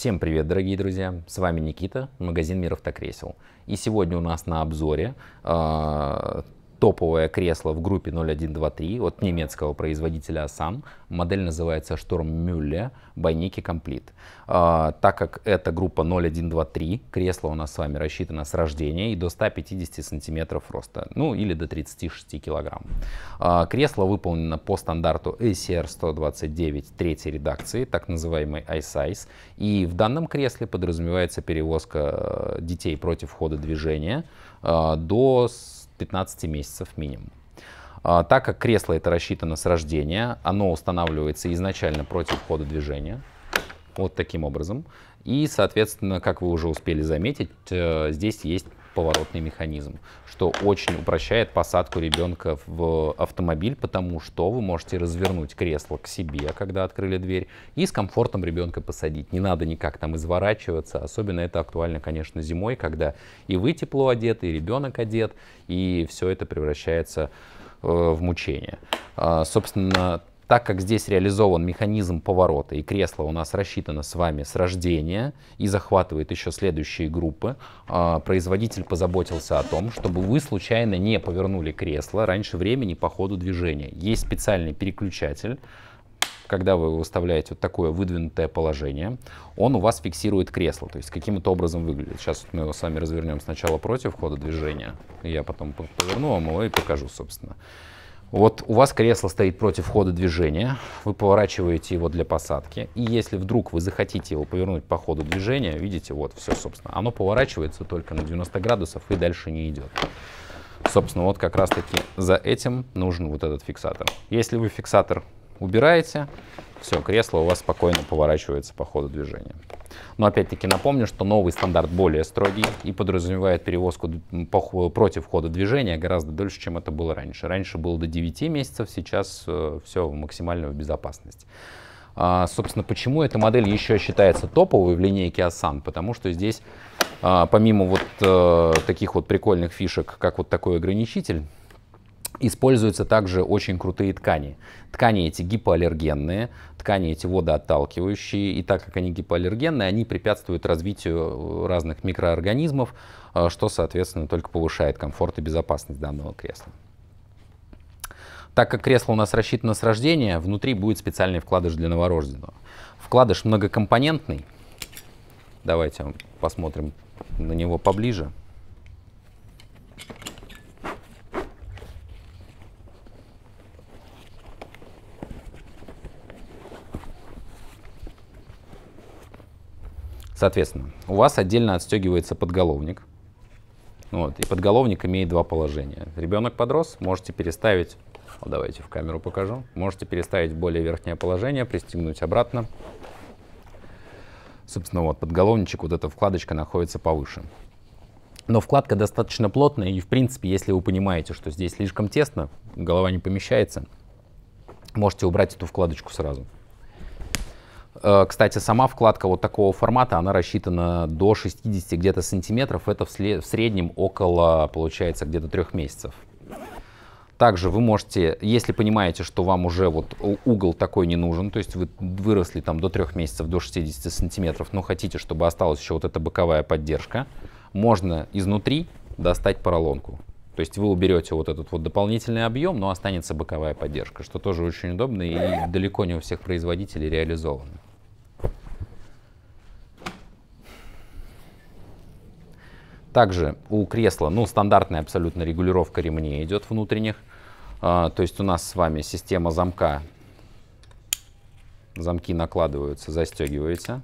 Всем привет, дорогие друзья! С вами Никита, магазин Мир Автокресел. И сегодня у нас на обзоре э, топовое кресло в группе 0123 от немецкого производителя сам. Модель называется Шторм Мюлле Байники Комплит. А, так как это группа 0123, кресло у нас с вами рассчитано с рождения и до 150 сантиметров роста, ну или до 36 килограмм. А, кресло выполнено по стандарту ACR 129 третьей редакции, так называемый iSize. И в данном кресле подразумевается перевозка э, детей против хода движения а, до 15 месяцев минимум. А, так как кресло это рассчитано с рождения, оно устанавливается изначально против хода движения. Вот таким образом. И, соответственно, как вы уже успели заметить, э, здесь есть поворотный механизм, что очень упрощает посадку ребенка в автомобиль, потому что вы можете развернуть кресло к себе, когда открыли дверь, и с комфортом ребенка посадить. Не надо никак там изворачиваться, особенно это актуально, конечно, зимой, когда и вы тепло одеты, и ребенок одет, и все это превращается э, в мучение. А, собственно, так как здесь реализован механизм поворота и кресло у нас рассчитано с вами с рождения и захватывает еще следующие группы, а, производитель позаботился о том, чтобы вы случайно не повернули кресло раньше времени по ходу движения. Есть специальный переключатель, когда вы выставляете вот такое выдвинутое положение, он у вас фиксирует кресло, то есть каким-то образом выглядит. Сейчас мы его с вами развернем сначала против хода движения, я потом поверну вам его и покажу, собственно. Вот у вас кресло стоит против хода движения, вы поворачиваете его для посадки, и если вдруг вы захотите его повернуть по ходу движения, видите, вот все, собственно, оно поворачивается только на 90 градусов и дальше не идет. Собственно, вот как раз-таки за этим нужен вот этот фиксатор. Если вы фиксатор убираете, все, кресло у вас спокойно поворачивается по ходу движения. Но опять-таки напомню, что новый стандарт более строгий и подразумевает перевозку против хода движения гораздо дольше, чем это было раньше. Раньше было до 9 месяцев, сейчас э, все в в безопасности. А, собственно, почему эта модель еще считается топовой в линейке Asan? Потому что здесь, а, помимо вот а, таких вот прикольных фишек, как вот такой ограничитель, Используются также очень крутые ткани. Ткани эти гипоаллергенные, ткани эти водоотталкивающие, и так как они гипоаллергенные, они препятствуют развитию э, разных микроорганизмов, э, что, соответственно, только повышает комфорт и безопасность данного кресла. Так как кресло у нас рассчитано с рождения, внутри будет специальный вкладыш для новорожденного. Вкладыш многокомпонентный. Давайте посмотрим на него поближе. Соответственно, у вас отдельно отстегивается подголовник. Вот, и подголовник имеет два положения. Ребенок подрос, можете переставить, вот давайте в камеру покажу, можете переставить в более верхнее положение, пристегнуть обратно. Собственно, вот подголовничек, вот эта вкладочка находится повыше. Но вкладка достаточно плотная, и в принципе, если вы понимаете, что здесь слишком тесно, голова не помещается, можете убрать эту вкладочку сразу. Э, кстати, сама вкладка вот такого формата, она рассчитана до 60 где-то сантиметров. Это в, среднем около, получается, где-то трех месяцев. Также вы можете, если понимаете, что вам уже вот угол такой не нужен, то есть вы выросли там до трех месяцев, до 60 сантиметров, но хотите, чтобы осталась еще вот эта боковая поддержка, можно изнутри достать поролонку. То есть вы уберете вот этот вот дополнительный объем, но останется боковая поддержка, что тоже очень удобно и далеко не у всех производителей реализовано. Также у кресла, ну, стандартная абсолютно регулировка ремней идет внутренних. А, то есть у нас с вами система замка. Замки накладываются, застегиваются.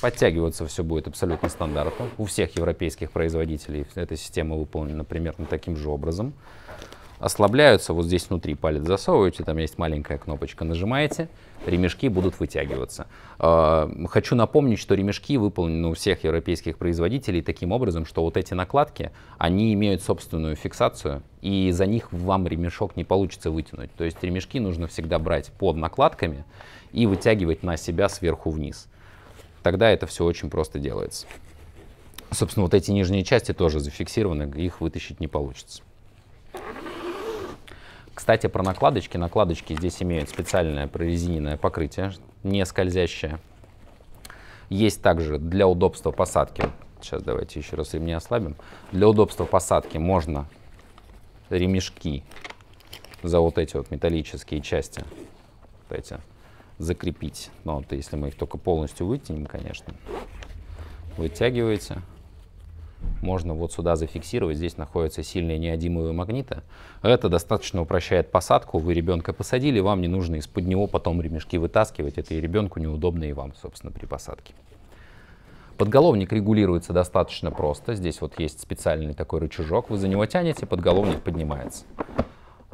Подтягиваться все будет абсолютно стандартно. У всех европейских производителей эта система выполнена примерно таким же образом. Ослабляются, вот здесь внутри палец засовываете, там есть маленькая кнопочка, нажимаете, ремешки будут вытягиваться. А, хочу напомнить, что ремешки выполнены у всех европейских производителей таким образом, что вот эти накладки, они имеют собственную фиксацию, и за них вам ремешок не получится вытянуть. То есть ремешки нужно всегда брать под накладками и вытягивать на себя сверху вниз тогда это все очень просто делается. Собственно, вот эти нижние части тоже зафиксированы, их вытащить не получится. Кстати, про накладочки. Накладочки здесь имеют специальное прорезиненное покрытие, не скользящее. Есть также для удобства посадки. Сейчас давайте еще раз ремни ослабим. Для удобства посадки можно ремешки за вот эти вот металлические части, вот эти, закрепить. Но вот если мы их только полностью вытянем, конечно, вытягиваете. Можно вот сюда зафиксировать. Здесь находятся сильные неодимовые магниты. Это достаточно упрощает посадку. Вы ребенка посадили, вам не нужно из-под него потом ремешки вытаскивать. Это и ребенку неудобно, и вам, собственно, при посадке. Подголовник регулируется достаточно просто. Здесь вот есть специальный такой рычажок. Вы за него тянете, подголовник поднимается.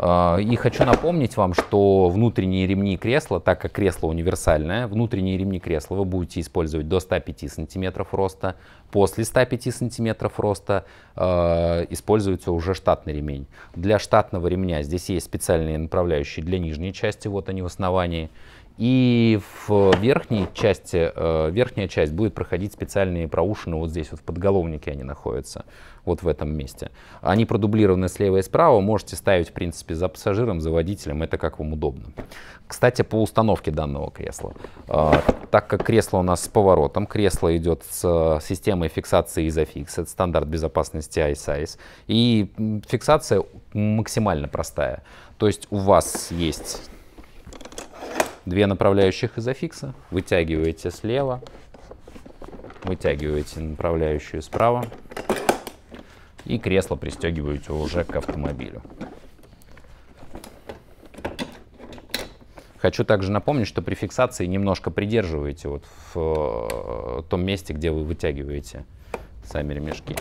А, и хочу напомнить вам, что внутренние ремни кресла, так как кресло универсальное, внутренние ремни кресла вы будете использовать до 105 сантиметров роста. После 105 сантиметров роста э, используется уже штатный ремень. Для штатного ремня здесь есть специальные направляющие для нижней части, вот они в основании. И в верхней части, э, верхняя часть будет проходить специальные проушины вот здесь, вот в подголовнике они находятся, вот в этом месте. Они продублированы слева и справа, можете ставить, в принципе, за пассажиром, за водителем, это как вам удобно. Кстати, по установке данного кресла. Э, так как кресло у нас с поворотом, кресло идет с э, системой фиксации Isofix это стандарт безопасности ISIS, и фиксация максимально простая. То есть у вас есть две направляющих изофикса, вытягиваете слева, вытягиваете направляющую справа и кресло пристегиваете уже к автомобилю. Хочу также напомнить, что при фиксации немножко придерживаете вот в э, том месте, где вы вытягиваете сами ремешки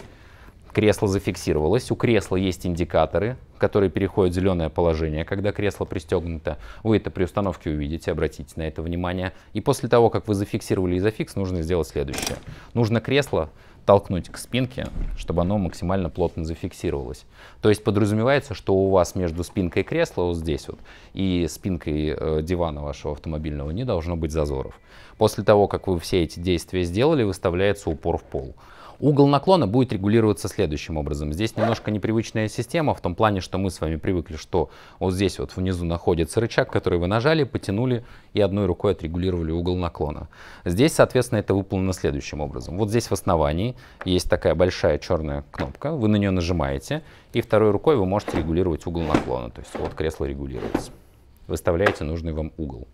кресло зафиксировалось, у кресла есть индикаторы, которые переходят в зеленое положение, когда кресло пристегнуто. Вы это при установке увидите, обратите на это внимание. И после того, как вы зафиксировали изофикс, нужно сделать следующее. Нужно кресло толкнуть к спинке, чтобы оно максимально плотно зафиксировалось. То есть подразумевается, что у вас между спинкой кресла вот здесь вот и спинкой э, дивана вашего автомобильного не должно быть зазоров. После того, как вы все эти действия сделали, выставляется упор в пол. Угол наклона будет регулироваться следующим образом. Здесь немножко непривычная система в том плане, что мы с вами привыкли, что вот здесь вот внизу находится рычаг, который вы нажали, потянули и одной рукой отрегулировали угол наклона. Здесь, соответственно, это выполнено следующим образом. Вот здесь в основании есть такая большая черная кнопка, вы на нее нажимаете, и второй рукой вы можете регулировать угол наклона. То есть вот кресло регулируется. Выставляете нужный вам угол.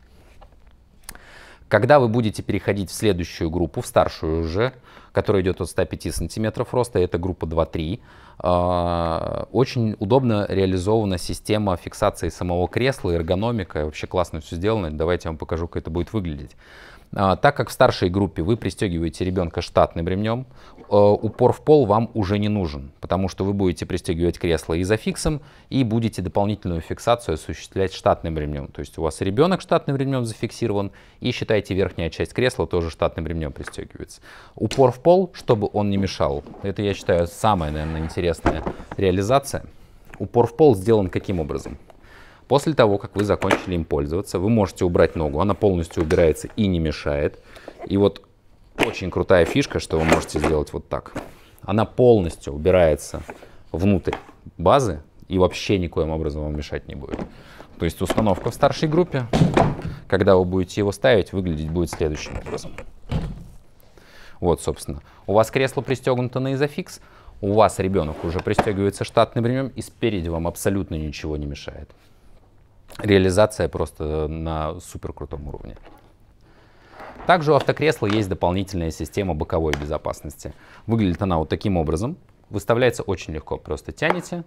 Когда вы будете переходить в следующую группу, в старшую уже, которая идет от 105 сантиметров роста, это группа 2-3, а, очень удобно реализована система фиксации самого кресла, эргономика, вообще классно все сделано. Давайте я вам покажу, как это будет выглядеть. А, так как в старшей группе вы пристегиваете ребенка штатным ремнем, э, упор в пол вам уже не нужен, потому что вы будете пристегивать кресло изофиксом и будете дополнительную фиксацию осуществлять штатным ремнем. То есть у вас ребенок штатным ремнем зафиксирован и считайте верхняя часть кресла тоже штатным ремнем пристегивается. Упор в пол, чтобы он не мешал. Это, я считаю, самая, наверное, интересная реализация. Упор в пол сделан каким образом? После того, как вы закончили им пользоваться, вы можете убрать ногу. Она полностью убирается и не мешает. И вот очень крутая фишка, что вы можете сделать вот так. Она полностью убирается внутрь базы и вообще никоим образом вам мешать не будет. То есть установка в старшей группе, когда вы будете его ставить, выглядеть будет следующим образом. Вот, собственно. У вас кресло пристегнуто на изофикс, у вас ребенок уже пристегивается штатным ремнем, и спереди вам абсолютно ничего не мешает реализация просто на супер крутом уровне. Также у автокресла есть дополнительная система боковой безопасности. Выглядит она вот таким образом. Выставляется очень легко. Просто тянете,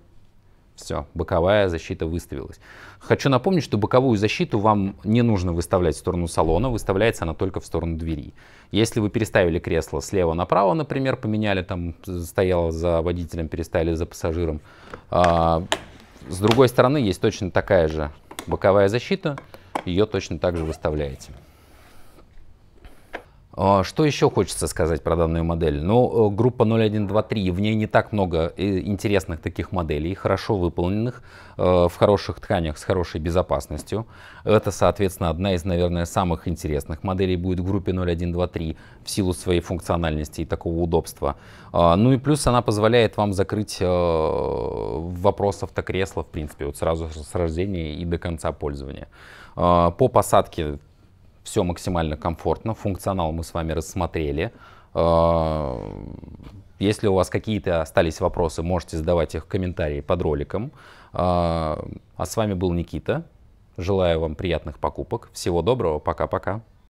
все, боковая защита выставилась. Хочу напомнить, что боковую защиту вам не нужно выставлять в сторону салона, выставляется она только в сторону двери. Если вы переставили кресло слева направо, например, поменяли, там стояло за водителем, переставили за пассажиром, а, с другой стороны есть точно такая же боковая защита, ее точно так же выставляете. А, что еще хочется сказать про данную модель? Ну, э, группа 0123, в ней не так много э, интересных таких моделей, хорошо выполненных, э, в хороших тканях, с хорошей безопасностью. Это, соответственно, одна из, наверное, самых интересных моделей будет в группе 0123 в силу своей функциональности и такого удобства. А, ну и плюс она позволяет вам закрыть вопрос автокресла, в принципе, вот сразу с рождения и до конца пользования. А, по посадке все максимально комфортно, функционал мы с вами рассмотрели. Э, если у вас какие-то остались вопросы, можете задавать их в комментарии под роликом. Э, а с вами был Никита. Желаю вам приятных покупок. Всего доброго. Пока-пока.